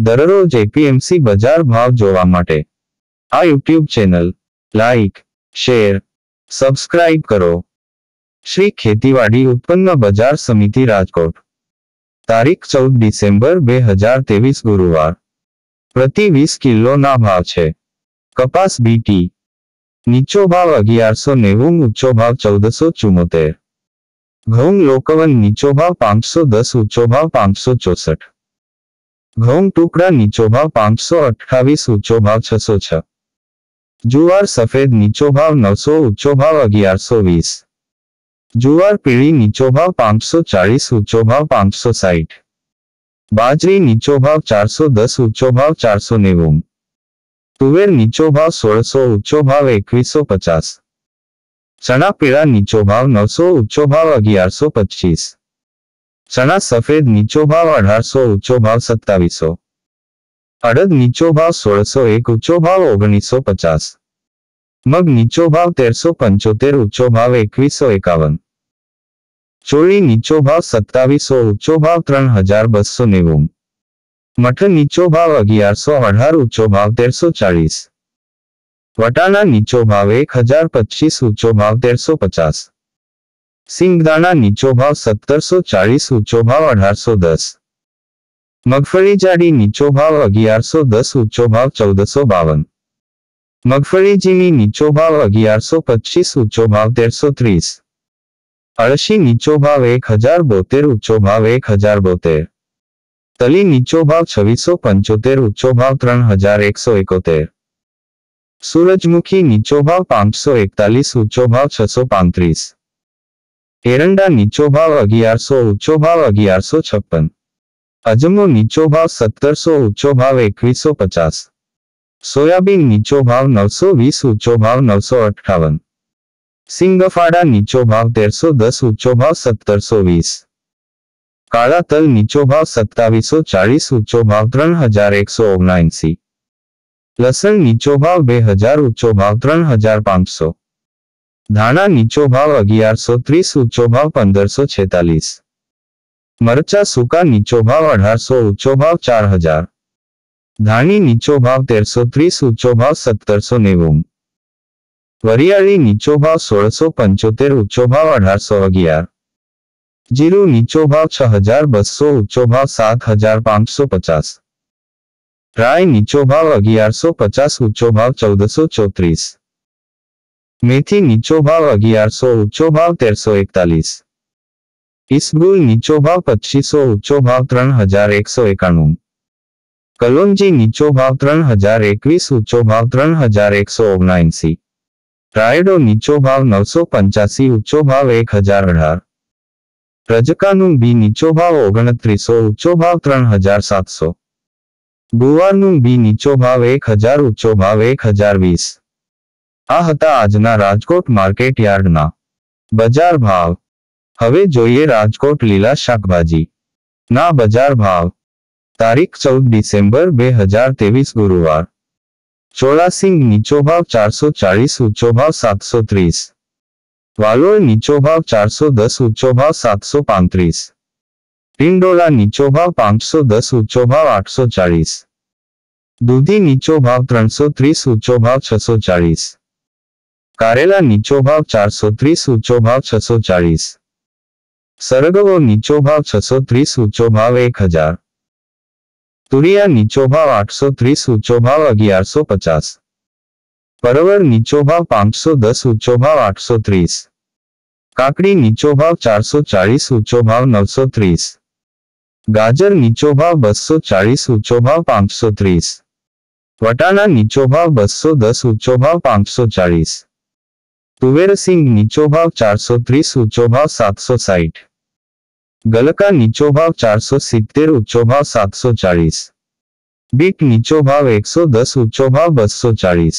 दररोज जेपीएमसी बाजार भाव જોવા માટે આ YouTube channel like share subscribe કરો શ્રી ખેતીવાડી ઉત્પન્ન બજાર સમિતિ રાજકોટ તારીખ 14 ડિસેમ્બર 2023 ગુરુવાર પ્રતિ 20 કિલોનો ભાવ છે કપાસ બીટી નીચો ભાવ 1190 ઉંચો ભાવ 1474 ઘઉં લોકવન નીચો ભાવ 510 ઉંચો ભાવ 564 ઘઉં ટુકડા નીચો ભાવ પાંચસો અઠાવીસ ઊંચો ભાવ છસો છ જુવાર સફેદ નીચો ભાવ નવસો ઊંચો ભાવ અગિયારસો વીસ જુવાર પીળી નીચો ભાવ પાંચસો ચાળીસ ઊંચો ભાવ પાંચસો સાઠ બાજરી નીચો ભાવ ચારસો દસ ઊંચો ભાવ ચારસો નેવું તુવેર નીચો ભાવ સોળસો ઊંચો ભાવ એકવીસો પચાસ ચણા પીળા નીચો ભાવ નવસો ઊંચો ભાવ અગિયારસો પચીસ ચણા સફેદ નીચો ભાવ અઢારસો ઊંચો ભાવ સત્તાવીસો અડદ નીચો ભાવ સોળસો એક ઊંચો ભાવ ઓગણીસો પચાસ મગ નીચો ભાવ તેરસો પંચોતેર ઊંચો ભાવ એકવીસો એકાવન ચોળી નીચો ભાવ સત્તાવીસો ઊંચો ભાવ ત્રણ હજાર બસો નેવું મઠ નીચો ભાવ અગિયારસો અઢાર ઊંચો ભાવ તેરસો ચાલીસ વટાણા નીચો ભાવ એક હજાર પચીસ ઊંચો ભાવ તેરસો પચાસ सिंगदाणा नीचो भाव सत्तर सो चालीस उच्चो भाव अठार सो दस मगफली जाड़ी नीचो भाव अगियार सो दस उच्चो भाव चौदह सो बावन मगफली जीनी नीचो भाव अगियार सो पच्चीस उच्चो भाव तेर सो तीस अड़सी नीचो भाव एक हजार बोतेर उच्चो भाव एक हजार बोतेर तली नीचो भाव छवीसो पंचोतेर उच्चो भाव तरह हजार एक सौ इकोतेर सूरजमुखी नीचो भाव पांच सौ एकतालीस उच्चो भाव छसो पांत्रीस एरंडा नीचो भाव अगियार सौ उच्चो भाव अगियार सौ छप्पन अजमो नीचो भाव सत्तर सौ उच्चो भाव एक सौ पचास सोयाबीन नीचो भाव नौ सौ वीस उच्चो भाव नौ सौ अठावन सिंगफाड़ा नीचो भाव तेरह सौ दस ऊंचो भाव सत्तर सौ वीस काला तल नीचो भाव सत्तावीसो चालीस उच्चो भाव तर हजार एक सौ ओगनासी लसन नीचो भाव बे हजार उच्चो भाव त्रन हजार पांच सौ धाणा नीचो भाव अगियारो तीस उच्चो भाव पंदर सौ छेतालीस मरचा सूका नीचो भाव अठारसो उच्चो भाव चार हजार धाणी नीचो भाव तेरसो तीस उच्चो भाव सत्तरसो नेवुम वरियाली नीचो भाव सोलसो पंचोतेर उच्चो भाव अठार अठारसो अगियार जीरो नीचो भाव छ हजार बसो उच्चो भाव सात हजार पांच सौ पचास राय नीचो भाव अगियारो पचास उच्चो भाव चौदह सौ चौतरीस मेथी नीचो भाव अगियारो उच्चो भाव तेरसो एकतालीस ईसगुल नीचो भाव पच्चीसो उच्चो भाव त्रन हजार एक सौ एकाणु कलोंजी नीचो भाव त्रन हजार एक उच्चो भाव त्रन हजार एक सौ ओगनासी रायडो नीचो भाव नौ सौ पंचासी उच्चो भाव एक हजार अठार रजकानु बी नीचो भाव ओगणत्रीसो उच्चो भाव त्रन हजार सात सौ गुवार नु बी नीचो भाव एक हजार उच्चो भाव एक हजार वीस आता आजना राजकोट मार्केट यार्ड ना बजार भाव हवे जो राजकोट लीला शाकभाजी ना बजार भाव तारीख 14 डिसेम्बर बेहजार तेवीस गुरुवार चोला सिंह नीचो भाव 440 सौ उच्चो भाव 730 सौ त्रीस वालोल नीचो भाव चार सौ उच्चो भाव 735 सौ पैंतीस पिंडोला नीचो भाव 510 सौ उच्चो भाव 840 दूधी नीचो भाव त्रो तीस उच्चो भाव 640 सौ करेला नीचो भाव चार सौ तीस ऊंचो भाव छ सौ चालीस सरगवो नीचो भाव छ सौ तीस ऊंचो भाव एक हजार तुरिया नीचो भाव 830 सौ तीस ऊंचो भाव अगियार सौ पचास परवर नीचो भाव 510 सौ दस ऊंचो भाव आठ सौ तीस काकड़ी नीचो भाव 440 सौ चालीस ऊंचो भाव नौ सौ तीस गाजर नीचो भाव बसो चालीस ऊंचो भाव पांच सौ तीस वटाणा नीचो भाव बसो दस ऊंचो भाव पांच सौ चालीस कुबेर सिंह नीचो भाव चार सौ त्रीस उच्चो भाव सात सौ साठ गलका नीचो भाव चार सौ सीतेर उच्चो भाव सात सौ चालीस बीक नीचो भाव एक सौ दस उच्चो भाव बसो चालीस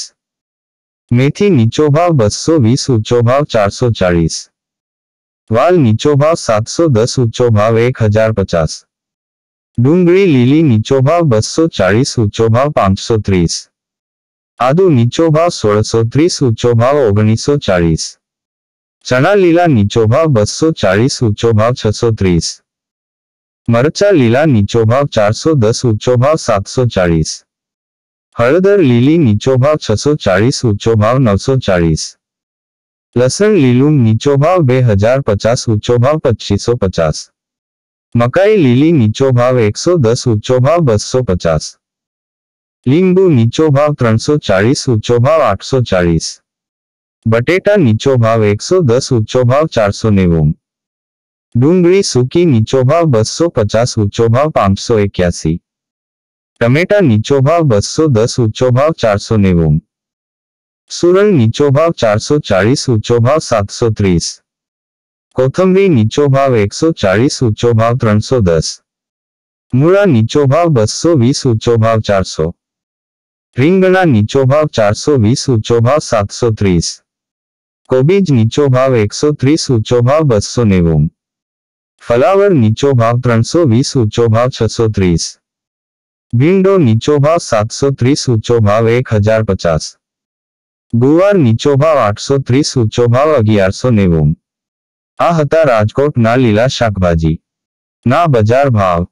मेथी नीचो भाव बसो वीस उच्चो भाव चार सौ चालीस वाल नीचो भाव सात सौ दस उच्चो भाव एक हजार पचास डूंगी लीली नीचो भाव बसो चालीस उच्चो भाव पांच सौ तीस आदु नीचो भाव सोलसो त्रीस उच्चो भाव ओगनीसो चालीस चना लीला नीचो भाव बसो चालीस उच्चो भाव छसो त्रीस मरचा लीला नीचो भाव चार सौ दस उच्चो भाव सात सौ चालीस हलदर लीली नीचो भाव छसो चालीस ऊंचो भाव नौ सौ चालीस लसन लीलू नीचो भाव बे हजार पचास उच्चो भाव पच्चीसो पचास मकाई लीली नीचो भाव एक सौ दस ऊंचो भाव बसो पचास लिंबू नीचो भाव त्रो चालीस उच्चो भाव आठ सौ चालीस बटेटा नीचो भाव एक सौ दस उच्चो भाव चार सौ नेव डूंगी सूकी नीचो भाव बसो पचास उच्चो भाव पांच सौ एक टमेटा नीचो भाव बसो दस उच्चो भाव चार सौ नेव सुरल नीचो भाव चार सौ चालीस उच्चो भाव सात सौ तीस कोथंबरी नीचो भाव एक सौ चालीस उच्चो भाव त्रो दस मूला नीचो भाव बसो वीस उच्चो भाव चार सौ રીંગણા નીચો ભાવ ચારસો વીસ ઊંચો ભાવ સાતસો ત્રીસ કોબીજ નીચો ભાવ એકસો ત્રીસ ઊંચો ભાવ બસો નેવું ફલાવર નીચો ભાવ ત્રણસો વીસ ઊંચો ભાવ છસો ત્રીસ ભીંડો નીચો ભાવ સાતસો ત્રીસ ઊંચો ભાવ એક હજાર પચાસ ગુવાર નીચો ભાવ આઠસો ત્રીસ ઊંચો ભાવ અગિયારસો નેવું આ હતા રાજકોટના લીલા શાકભાજી ના બજાર ભાવ